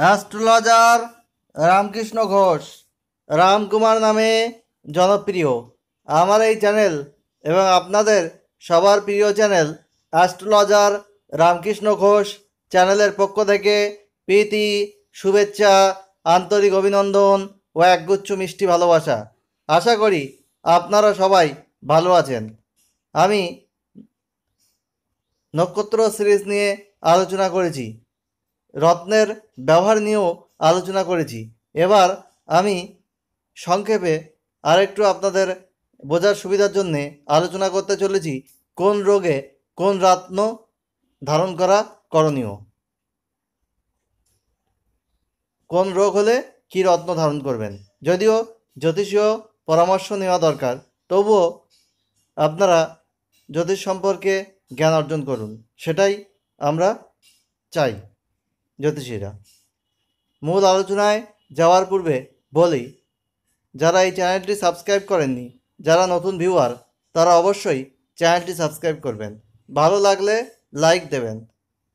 astrologer Ramakrishna Ghosh Ramkumar নামে জনপ্রিয় আমার এই চ্যানেল এবং আপনাদের সবার প্রিয় চ্যানেল অ্যাস্ট্রোলজার রামকৃষ্ণ ঘোষ চ্যানেলের পক্ষ থেকে প্রীতি শুভেচ্ছা আন্তরিক অভিনন্দন ও একগুচ্ছ মিষ্টি ভালোবাসা আশা করি আপনারা সবাই ভালো আছেন আমি নক্ষত্র সিরিজ নিয়ে আলোচনা করেছি রত্নের ব্যবহার নিয়েও আলোচনা করেছি এবার আমি সংক্ষেপে আরেকটু আপনাদের বোঝার সুবিধার জন্যে আলোচনা করতে চলেছি কোন রোগে কোন রত্ন ধারণ করা করণীয় কোন রোগ হলে কী রত্ন ধারণ করবেন যদিও জ্যোতিষীয় পরামর্শ নেওয়া দরকার তবুও আপনারা জ্যোতিষ সম্পর্কে জ্ঞান অর্জন করুন সেটাই আমরা চাই জ্যোতিষীরা মূল আলোচনায় যাওয়ার পূর্বে বলি যারা এই চ্যানেলটি সাবস্ক্রাইব করেননি যারা নতুন ভিউয়ার তারা অবশ্যই চ্যানেলটি সাবস্ক্রাইব করবেন ভালো লাগলে লাইক দেবেন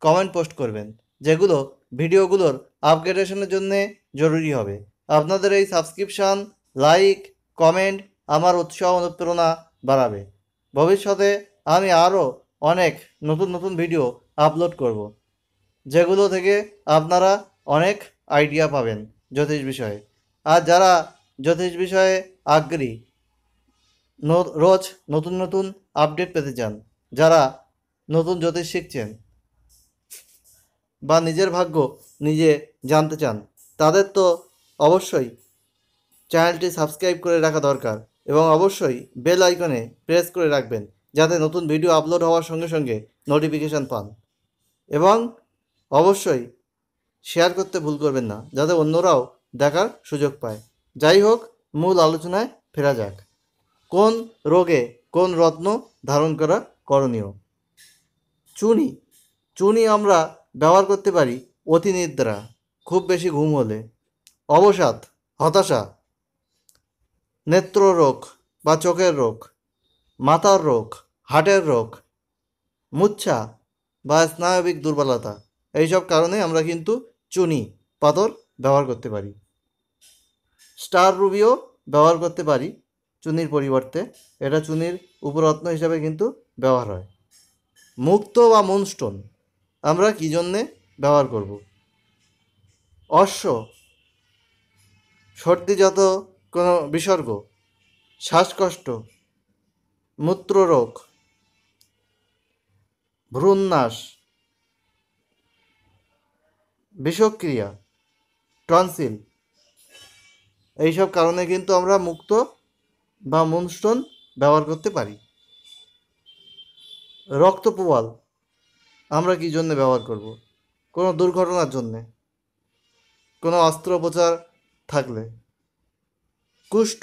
কমেন্ট পোস্ট করবেন যেগুলো ভিডিওগুলোর আপগ্রেডেশনের জন্য জরুরি হবে আপনাদের এই সাবস্ক্রিপশান লাইক কমেন্ট আমার উৎসাহ অনুপ্রেরণা বাড়াবে ভবিষ্যতে আমি আরও অনেক নতুন নতুন ভিডিও আপলোড করব যেগুলো থেকে আপনারা অনেক আইডিয়া পাবেন জ্যোতিষ বিষয়ে আর যারা জ্যোতিষ বিষয়ে আগ্রী রোজ নতুন নতুন আপডেট পেতে চান যারা নতুন জ্যোতিষ শিখছেন বা নিজের ভাগ্য নিজে জানতে চান তাদের তো অবশ্যই চ্যানেলটি সাবস্ক্রাইব করে রাখা দরকার এবং অবশ্যই বেল আইকনে প্রেস করে রাখবেন যাতে নতুন ভিডিও আপলোড হওয়ার সঙ্গে সঙ্গে নোটিফিকেশান পান এবং অবশ্যই শেয়ার করতে ভুল করবেন না যাতে অন্যরাও দেখার সুযোগ পায় যাই হোক মূল আলোচনায় ফেরা যাক কোন রোগে কোন রত্ন ধারণ করা করণীয় চুনি চুনি আমরা ব্যবহার করতে পারি অতিনিদ্রা খুব বেশি ঘুম হলে অবসাদ হতাশা নেত্র রোগ বা চোখের রোগ মাথার রোগ হার্টের রোগ মুচ্ছা বা স্নায়বিক দুর্বলতা এইসব কারণে আমরা কিন্তু চুনি পাথর ব্যবহার করতে পারি স্টার রুবিও ব্যবহার করতে পারি চুনির পরিবর্তে এটা চুনির উপরত্ন হিসাবে কিন্তু ব্যবহার হয় মুক্ত বা মুনস্টোন আমরা কী জন্যে ব্যবহার করব অশ্ব সর্দিজাত কোনো বিসর্গ শ্বাসকষ্ট মূত্ররোগ ভ্রূণনাশ বিষক্রিয়া টনসিল এইসব কারণে কিন্তু আমরা মুক্ত বা মনস্টন ব্যবহার করতে পারি রক্ত প্রবাল আমরা কি জন্য ব্যবহার করব কোনো দুর্ঘটনার জন্যে কোনো অস্ত্রোপচার থাকলে কুষ্ঠ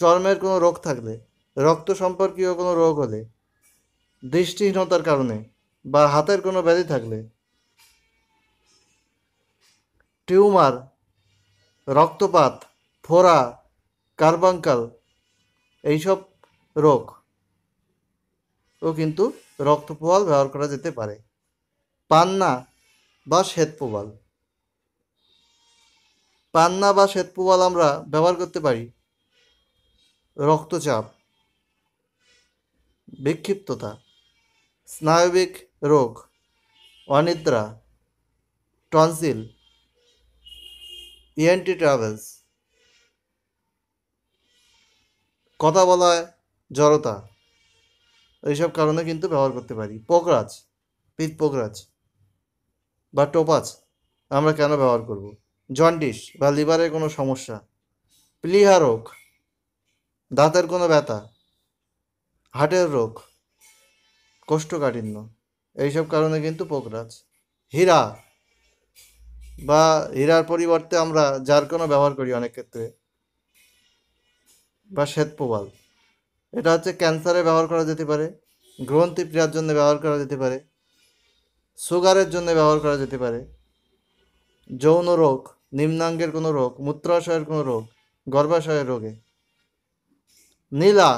চর্মের কোনো রোগ থাকলে রক্ত সম্পর্কীয় কোনো রোগ হলে দৃষ্টিহীনতার কারণে বা হাতের কোনো ব্যাধি থাকলে টিউমার রক্তপাত ফোড়া কার্বাঙ্কাল এইসব রোগ ও কিন্তু রক্ত প্রবাল ব্যবহার করা যেতে পারে পান্না বা শ্বেত প্রবাল পান্না বা শ্বেত প্রবাল আমরা ব্যবহার করতে পারি রক্তচাপ বিক্ষিপ্ততা স্নায়বিক রোগ অনিদ্রা টনসিল ইএনটি e ট্রাভেলস কথা বলায় জড়তা এইসব কারণে কিন্তু ব্যবহার করতে পারি পোকরাজ পিত পোকরাজ বা টোপাজ আমরা কেন ব্যবহার করব জন্ডিস বা লিভারের কোনো সমস্যা প্লিহা রোগ দাঁতের কোনো ব্যথা হার্টের রোগ কোষ্ঠকাঠিন্য এইসব কারণে কিন্তু পোকরাজ হীরা বা হীরার পরিবর্তে আমরা যার কোনো ব্যবহার করি অনেক ক্ষেত্রে বা শ্বেত প্রবাল এটা হচ্ছে ক্যান্সারে ব্যবহার করা যেতে পারে গ্রন্থি জন্য ব্যবহার করা যেতে পারে সুগারের জন্য ব্যবহার করা যেতে পারে যৌন রোগ নিম্নাঙ্গের কোনো রোগ মূত্রাশয়ের কোনো রোগ গর্ভাশয়ের রোগে নীলা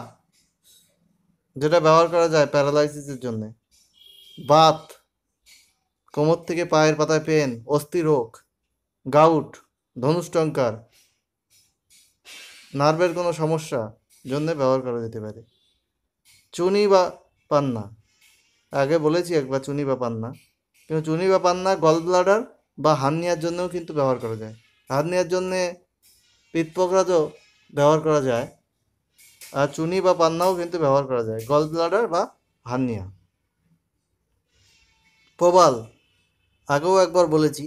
যেটা ব্যবহার করা যায় প্যারালাইসিসের জন্যে বাত কোমর থেকে পায়ের পাতায় পেন অস্থি রোগ গাউট ধনুষ্টঙ্কার নার্ভের কোনো সমস্যা জন্যে ব্যবহার করা যেতে পারে চুনি বা পান্না আগে বলেছি একবার চুনি বা পান্না কিন্তু চুনি বা পান্না গল ব্লাডার বা হার্নিয়ার জন্যও কিন্তু ব্যবহার করা যায় হার্নিয়ার জন্যে পিতপকরাজও ব্যবহার করা যায় আর চুনি বা পান্নাও কিন্তু ব্যবহার করা যায় গল ব্লাডার বা হার্নিয়া প্রবাল আগেও একবার বলেছি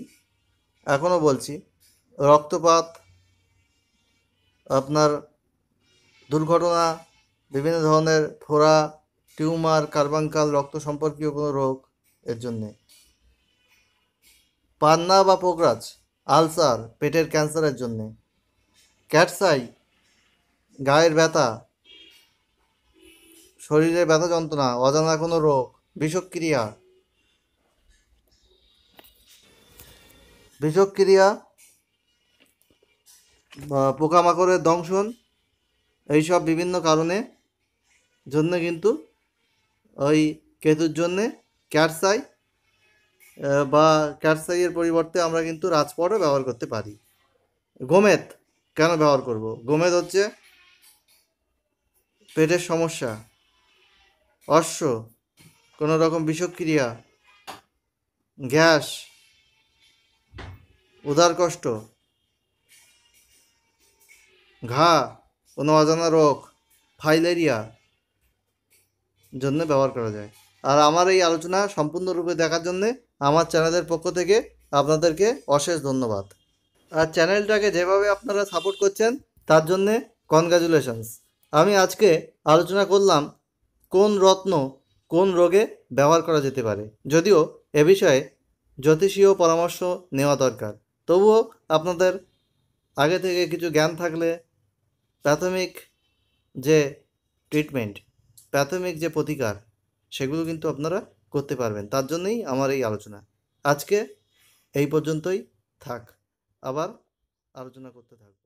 এখনও বলছি রক্তপাত আপনার দুর্ঘটনা বিভিন্ন ধরনের ফোড়া টিউমার কার্বাঙ্কাল রক্ত সম্পর্কীয় কোনো রোগ এর জন্যে পান্না বা পোকরাজ আলসার পেটের ক্যান্সারের জন্যে ক্যাটসাই গায়ের ব্যথা শরীরে ব্যথা যন্ত্রণা অজানা কোনো রোগ বিষক্রিয়া বিষক্রিয়া পোকামাকড়ের দংশন এইসব বিভিন্ন কারণে জন্য কিন্তু ওই কেতুর জন্যে ক্যাটসাই বা ক্যাটসাইয়ের পরিবর্তে আমরা কিন্তু রাজপটও ব্যবহার করতে পারি গোমেদ কেন ব্যবহার করব গোমেদ হচ্ছে পেটের সমস্যা অশ্ব কোনো রকম বিষক্রিয়া গ্যাস উদার কষ্ট ঘা কোনো অজানা রোগ ফাইলেরিয়া জন্য ব্যবহার করা যায় আর আমার এই আলোচনা সম্পূর্ণরূপে দেখার জন্যে আমার চ্যানেলের পক্ষ থেকে আপনাদেরকে অশেষ ধন্যবাদ আর চ্যানেলটাকে যেভাবে আপনারা সাপোর্ট করছেন তার জন্যে কনগ্রাচুলেশনস আমি আজকে আলোচনা করলাম কোন রত্ন কোন রোগে ব্যবহার করা যেতে পারে যদিও এ বিষয়ে জ্যোতিষীয় পরামর্শ নেওয়া দরকার তবুও আপনাদের আগে থেকে কিছু জ্ঞান থাকলে প্রাথমিক যে ট্রিটমেন্ট প্রাথমিক যে প্রতিকার সেগুলো কিন্তু আপনারা করতে পারবেন তার জন্যই আমার এই আলোচনা আজকে এই পর্যন্তই থাক আবার আলোচনা করতে থাক